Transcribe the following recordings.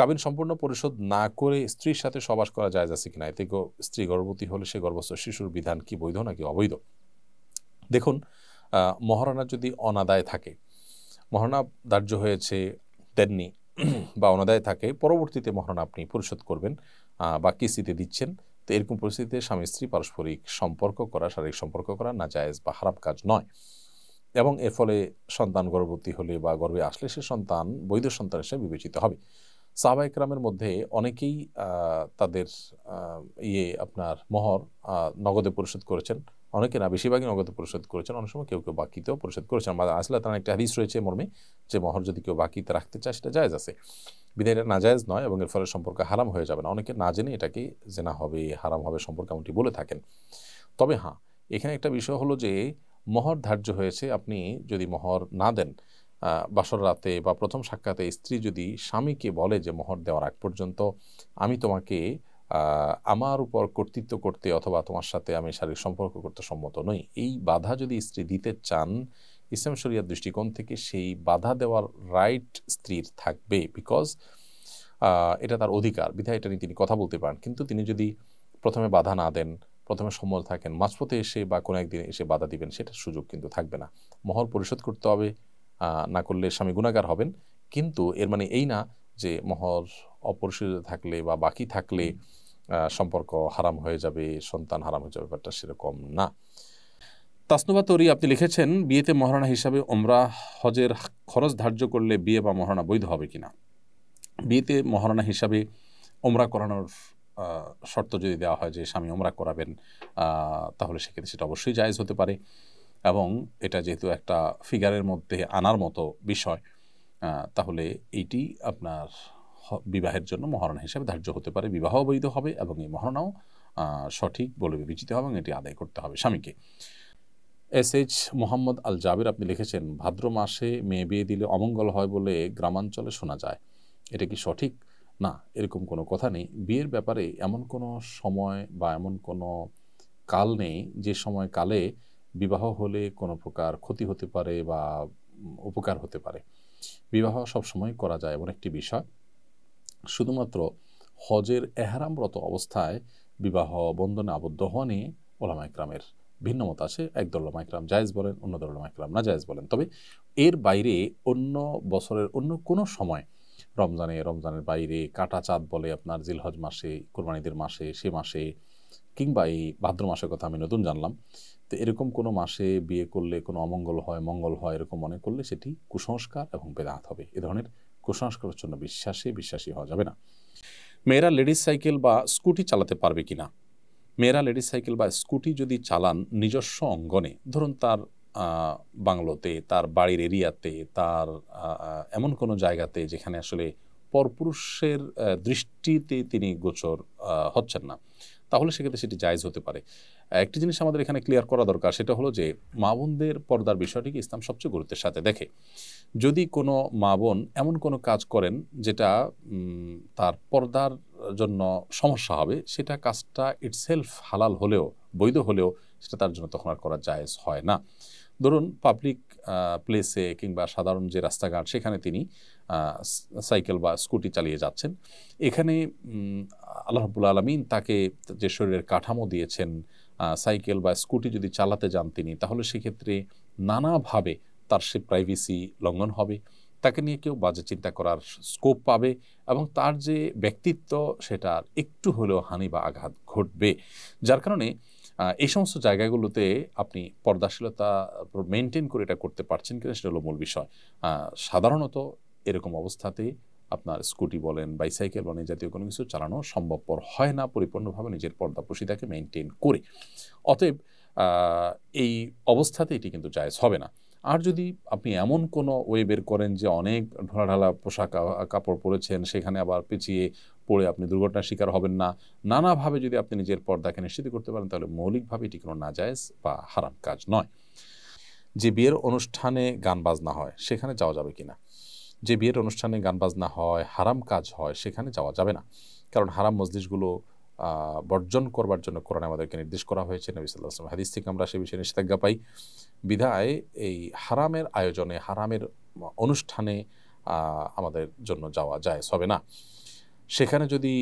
কাবিন সম্পূর্ণ পরিশোধ না করে স্ত্রীর সাথে সবাস করা যায় আছে কিনা এতে স্ত্রী গর্ভবতী হলে সে গর্ভস্থ শিশুর বিধান কি বৈধ নাকি অবৈধ দেখুন মহারণা যদি অনাদায় থাকে মহারণা ধার্য হয়েছে দেননি বা অনাদায় থাকে পরবর্তীতে মহারণা আপনি পরিশোধ করবেন বা কিস্তিতে দিচ্ছেন তো এরকম পরিস্থিতিতে স্বামী স্ত্রী পারস্পরিক সম্পর্ক করা শারীরিক সম্পর্ক করা না জায়েজ বা খারাপ কাজ নয় এবং এর ফলে সন্তান গর্ভবতী হলে বা গর্ভে আসলে সে সন্তান বৈধ সন্তান হিসেবে বিবেচিত হবে সাবাইকরামের মধ্যে অনেকেই তাদের ইয়ে আপনার মহর নগদে পরিশোধ করেছেন অনেকে না বেশিরভাগই নগদে পরিশোধ করেছেন অনেক সময় কেউ কেউ বাকিতেও পরিশোধ করেছেন আমাদের আসলে তার একটা হাদিস রয়েছে মর্মে যে মহর যদি কেউ বাকিতে রাখতে চায় সেটা জায়জ আছে বিদায় না নাজায়জ নয় এবং এর ফলে সম্পর্কে হারাম হয়ে যাবে না অনেকে না জেনে এটাকে যে না হবে হারাম হবে সম্পর্কে এমনটি বলে থাকেন তবে হ্যাঁ এখানে একটা বিষয় হলো যে মহর ধার্য হয়েছে আপনি যদি মহর না দেন বাসর রাতে বা প্রথম সাক্ষাতে স্ত্রী যদি স্বামীকে বলে যে মোহর দেওয়ার আগ পর্যন্ত আমি তোমাকে আমার উপর কর্তৃত্ব করতে অথবা তোমার সাথে আমি শারীরিক সম্পর্ক করতে সম্মত নই এই বাধা যদি স্ত্রী দিতে চান ইসলাম শরিয়ার দৃষ্টিকোণ থেকে সেই বাধা দেওয়ার রাইট স্ত্রীর থাকবে বিকজ এটা তার অধিকার বিধায় এটা নিয়ে তিনি কথা বলতে পারেন কিন্তু তিনি যদি প্রথমে বাধা না দেন প্রথমে সম্মত থাকেন মাঝপথে এসে বা কোনো একদিন এসে বাধা দিবেন সেটার সুযোগ কিন্তু থাকবে না মহর পরিশোধ করতে হবে না করলে স্বামী গুণাগার হবেন কিন্তু এর মানে এই না যে মহর অপরিশোধিত থাকলে বা বাকি থাকলে সম্পর্ক হারাম হয়ে যাবে সন্তান হারাম হয়ে যাবে ব্যাপারটা সেরকম না তাসনুবা তরি আপনি লিখেছেন বিয়েতে মহারণা হিসাবে ওমরা হজের খরচ ধার্য করলে বিয়ে বা মহারণা বৈধ হবে কিনা বিয়েতে মহারণা হিসাবে ওমরা করানোর শর্ত যদি দেওয়া হয় যে স্বামী ওমরা করাবেন তাহলে সেক্ষেত্রে সেটা অবশ্যই জায়জ হতে পারে এবং এটা যেহেতু একটা ফিগারের মধ্যে আনার মতো বিষয় তাহলে এটি আপনার বিবাহের জন্য মহারণা হিসেবে ধার্য হতে পারে বিবাহ অবৈধ হবে এবং এই মহারণাও সঠিক বলে বিবেচিত হবে এবং এটি আদায় করতে হবে স্বামীকে এস এইচ মোহাম্মদ আল জাবির আপনি লিখেছেন ভাদ্র মাসে মেয়ে বিয়ে দিলে অমঙ্গল হয় বলে গ্রামাঞ্চলে শোনা যায় এটা কি সঠিক না এরকম কোনো কথা নেই বিয়ের ব্যাপারে এমন কোনো সময় বা এমন কোনো কাল নেই যে সময় কালে বিবাহ হলে কোনো প্রকার ক্ষতি হতে পারে বা উপকার হতে পারে বিবাহ সবসময় করা যায় এমন একটি বিষয় শুধুমাত্র হজের এহারামরত অবস্থায় বিবাহ বন্ধনে আবদ্ধ হওয়া নিয়ে ওলামাইক্রামের ভিন্ন মত আছে একদল ওলামাইক্রাম জায়েজ বলেন অন্য দল ওলামাইক্রাম না জায়েজ বলেন তবে এর বাইরে অন্য বছরের অন্য কোনো সময় রমজানে রমজানের বাইরে কাটা চাঁদ বলে আপনার জিলহজ মাসে কোরবানিদের মাসে সে মাসে কিংবা এই ভাদ্র মাসের কথা আমি নতুন জানলাম তো এরকম কোনো মাসে বিয়ে করলে কোনো অমঙ্গল হয় মঙ্গল হয় এরকম মনে করলে সেটি কুসংস্কার এবং বেদাত হবে এ ধরনের কুসংস্কারের জন্য বিশ্বাসে বিশ্বাসী হওয়া যাবে না মেয়েরা লেডিস সাইকেল বা স্কুটি চালাতে পারবে কি না মেয়েরা লেডিস সাইকেল বা স্কুটি যদি চালান নিজস্ব অঙ্গনে ধরুন তার বাংলোতে তার বাড়ির এরিয়াতে তার এমন কোনো জায়গাতে যেখানে আসলে পরপুরুষের দৃষ্টিতে তিনি গোচর হচ্ছেন না তাহলে সেক্ষেত্রে সেটি জায়জ হতে পারে একটি জিনিস আমাদের এখানে ক্লিয়ার করা দরকার সেটা হলো যে মা বোনদের পর্দার বিষয়টিকে ইসলাম সবচেয়ে গুরুত্বের সাথে দেখে যদি কোনো মা বোন এমন কোনো কাজ করেন যেটা তার পর্দার জন্য সমস্যা হবে সেটা কাজটা ইটসেলফ হালাল হলেও বৈধ হলেও সেটা তার জন্য তখন আর করা জায়েজ হয় না ধরুন পাবলিক প্লেসে কিংবা সাধারণ যে রাস্তাঘাট সেখানে তিনি সাইকেল বা স্কুটি চালিয়ে যাচ্ছেন এখানে আল্লাহ রবুল আলমিন তাকে যে শরীরের কাঠামো দিয়েছেন সাইকেল বা স্কুটি যদি চালাতে যান তিনি তাহলে সেক্ষেত্রে নানাভাবে তার সে প্রাইভেসি লঙ্ঘন হবে তাকে নিয়ে কেউ বাজে চিন্তা করার স্কোপ পাবে এবং তার যে ব্যক্তিত্ব সেটার একটু হলেও হানি বা আঘাত ঘটবে যার কারণে এই সমস্ত জায়গাগুলোতে আপনি পর্দাশীলতা মেনটেন করে এটা করতে পারছেন কিনা সেটা হলো মূল বিষয় সাধারণত এরকম অবস্থাতে আপনার স্কুটি বলেন বাইসাইকেল বলেন জাতীয় কোনো কিছু চালানো সম্ভবপর হয় না পরিপূর্ণভাবে নিজের পর্দাপোষিতাকে মেনটেন করে অতএব এই অবস্থাতে এটি কিন্তু জায়জ হবে না আর যদি আপনি এমন কোনো ওয়ে বের করেন যে অনেক ঢোলাঢালা পোশাক কাপড় পরেছেন সেখানে আবার পেঁচিয়ে পড়ে আপনি দুর্ঘটনার শিকার হবেন না নানাভাবে যদি আপনি নিজের পর্দাকে নিশ্চিত করতে পারেন তাহলে মৌলিকভাবে এটি কোনো নাজায়জ বা হারাম কাজ নয় যে বিয়ের অনুষ্ঠানে গান বাজনা হয় সেখানে যাওয়া যাবে কিনা যে বিয়ের অনুষ্ঠানে গান বাজনা হয় হারাম কাজ হয় সেখানে যাওয়া যাবে না কারণ হারাম মজলিশগুলো বর্জন করবার জন্য কোরআন আমাদেরকে নির্দেশ করা হয়েছে নবী সাল্লাহ আসলাম হাদিস থেকে আমরা সে বিষয়ে নিষেধাজ্ঞা পাই বিধায় এই হারামের আয়োজনে হারামের অনুষ্ঠানে আমাদের জন্য যাওয়া যায় হবে না সেখানে যদি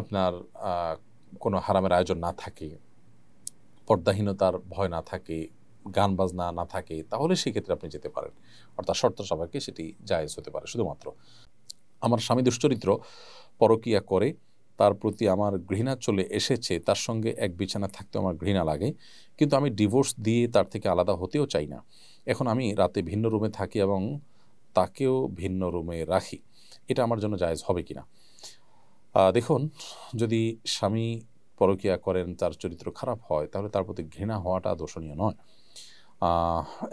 আপনার কোনো হারামের আয়োজন না থাকে পর্দাহীনতার ভয় না থাকে গান বাজনা না থাকে তাহলে সেক্ষেত্রে আপনি যেতে পারেন অর্থাৎ শর্ত সবাইকে সেটি জায়েজ হতে পারে শুধুমাত্র আমার স্বামী দুশ্চরিত্র পরকিয়া করে তার প্রতি আমার ঘৃণা চলে এসেছে তার সঙ্গে এক বিছানা থাকতে আমার ঘৃণা লাগে কিন্তু আমি ডিভোর্স দিয়ে তার থেকে আলাদা হতেও চাই না এখন আমি রাতে ভিন্ন রুমে থাকি এবং তাকেও ভিন্ন রুমে রাখি এটা আমার জন্য জায়জ হবে কি না দেখুন যদি স্বামী পরকিয়া করেন তার চরিত্র খারাপ হয় তাহলে তার প্রতি ঘৃণা হওয়াটা দোষণীয় নয়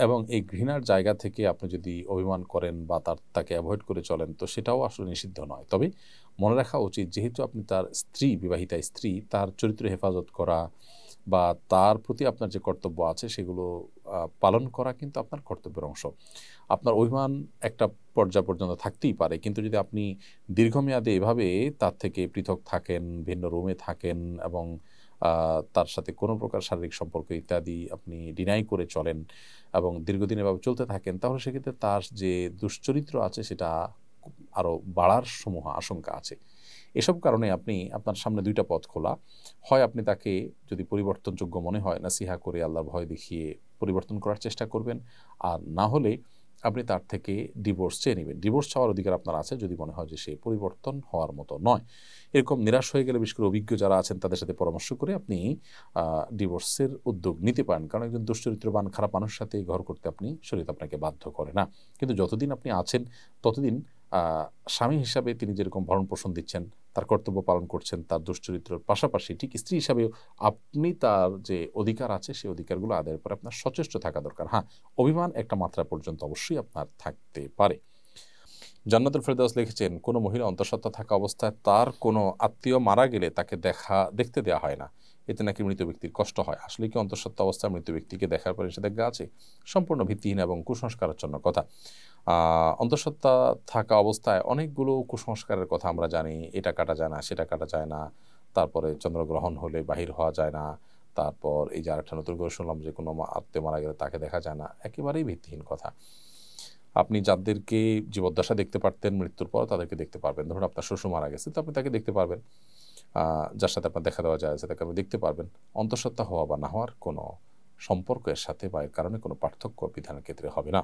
এবং এই ঘৃণার জায়গা থেকে আপনি যদি অভিমান করেন বা তার তাকে অ্যাভয়েড করে চলেন তো সেটাও আসলে নিষিদ্ধ নয় তবে মনে রাখা উচিত যেহেতু আপনি তার স্ত্রী বিবাহিতা স্ত্রী তার চরিত্র হেফাজত করা বা তার প্রতি আপনার যে কর্তব্য আছে সেগুলো পালন করা কিন্তু আপনার কর্তব্যের অংশ আপনার অভিমান একটা পর্যায় পর্যন্ত থাকতেই পারে কিন্তু যদি আপনি দীর্ঘমেয়াদে এভাবে তার থেকে পৃথক থাকেন ভিন্ন রুমে থাকেন এবং তার সাথে কোনো প্রকার শারীরিক সম্পর্ক ইত্যাদি আপনি ডিনাই করে চলেন এবং দীর্ঘদিন এভাবে চলতে থাকেন তাহলে সেক্ষেত্রে তার যে দুশ্চরিত্র আছে সেটা আরও বাড়ার সমূহ আশঙ্কা আছে এসব কারণে আপনি আপনার সামনে দুইটা পথ খোলা হয় আপনি তাকে যদি পরিবর্তনযোগ্য মনে হয় নাসিহা করে আল্লাহর ভয় দেখিয়ে পরিবর্তন করার চেষ্টা করবেন আর না হলে আপনি তার থেকে ডিভোর্স চেয়ে নেবেন ডিভোর্স চাওয়ার অধিকার আপনার আছে যদি মনে হয় যে সে পরিবর্তন হওয়ার মতো নয় এরকম নিরাশ হয়ে গেলে বিশেষ করে অভিজ্ঞ যারা আছেন তাদের সাথে পরামর্শ করে আপনি ডিভোর্সের উদ্যোগ নিতে পারেন কারণ একজন দুশ্চরিত্রবান খারাপ মানুষের সাথে ঘর করতে আপনি শরীর আপনাকে বাধ্য করে না কিন্তু যতদিন আপনি আছেন ততদিন স্বামী হিসাবে তিনি যেরকম ভরণ পোষণ দিচ্ছেন তার কর্তব্য পালন করছেন তার দুশ্চরিত্রের পাশাপাশি ঠিক স্ত্রী হিসাবেও আপনি তার যে অধিকার আছে সেই অধিকারগুলো আদায়ের পর আপনার সচেষ্ট থাকা দরকার হ্যাঁ অভিমান একটা মাত্রা পর্যন্ত অবশ্যই আপনার থাকতে পারে জান্নাতুল ফেরদাস লিখেছেন কোনো মহিলা অন্তঃসত্ত্বা থাকা অবস্থায় তার কোনো আত্মীয় মারা গেলে তাকে দেখা দেখতে দেওয়া হয় না এতে নাকি মৃত ব্যক্তির কষ্ট হয় আসলে কি অন্তঃসত্ত্বা অবস্থায় মৃত ব্যক্তিকে দেখার পরে নিষেধাজ্ঞা আছে সম্পূর্ণ ভিত্তিহীন এবং জন্য কথা অন্তঃসত্ত্বা থাকা অবস্থায় অনেকগুলো কুসংস্কারের কথা আমরা জানি এটা কাটা যায় না সেটা কাটা যায় না তারপরে চন্দ্রগ্রহণ হলে বাহির হওয়া যায় না তারপর এই যে আরেকটা নতুন করে শুনলাম যে কোনো আত্মীয় মারা গেলে তাকে দেখা যায় না একেবারেই ভিত্তিহীন কথা আপনি যাদেরকে জীবদ্দশা দেখতে পারতেন মৃত্যুর পর তাদেরকে দেখতে পারবেন ধরুন আপনার শ্বশুর মারা গেছে তো আপনি তাকে দেখতে পারবেন যার সাথে আপনার দেখা দেওয়া যায় তাকে আপনি দেখতে পারবেন অন্তঃসত্ত্বা হওয়া বা না হওয়ার কোনো সম্পর্কের সাথে বা এর কারণে কোনো পার্থক্য বিধানের ক্ষেত্রে হবে না